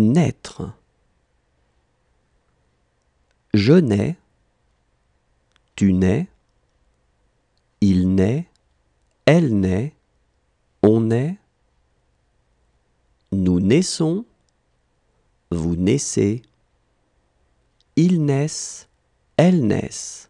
naître. Je nais, tu nais, il naît, elle naît, on naît, nous naissons, vous naissez, ils naissent, elles naissent.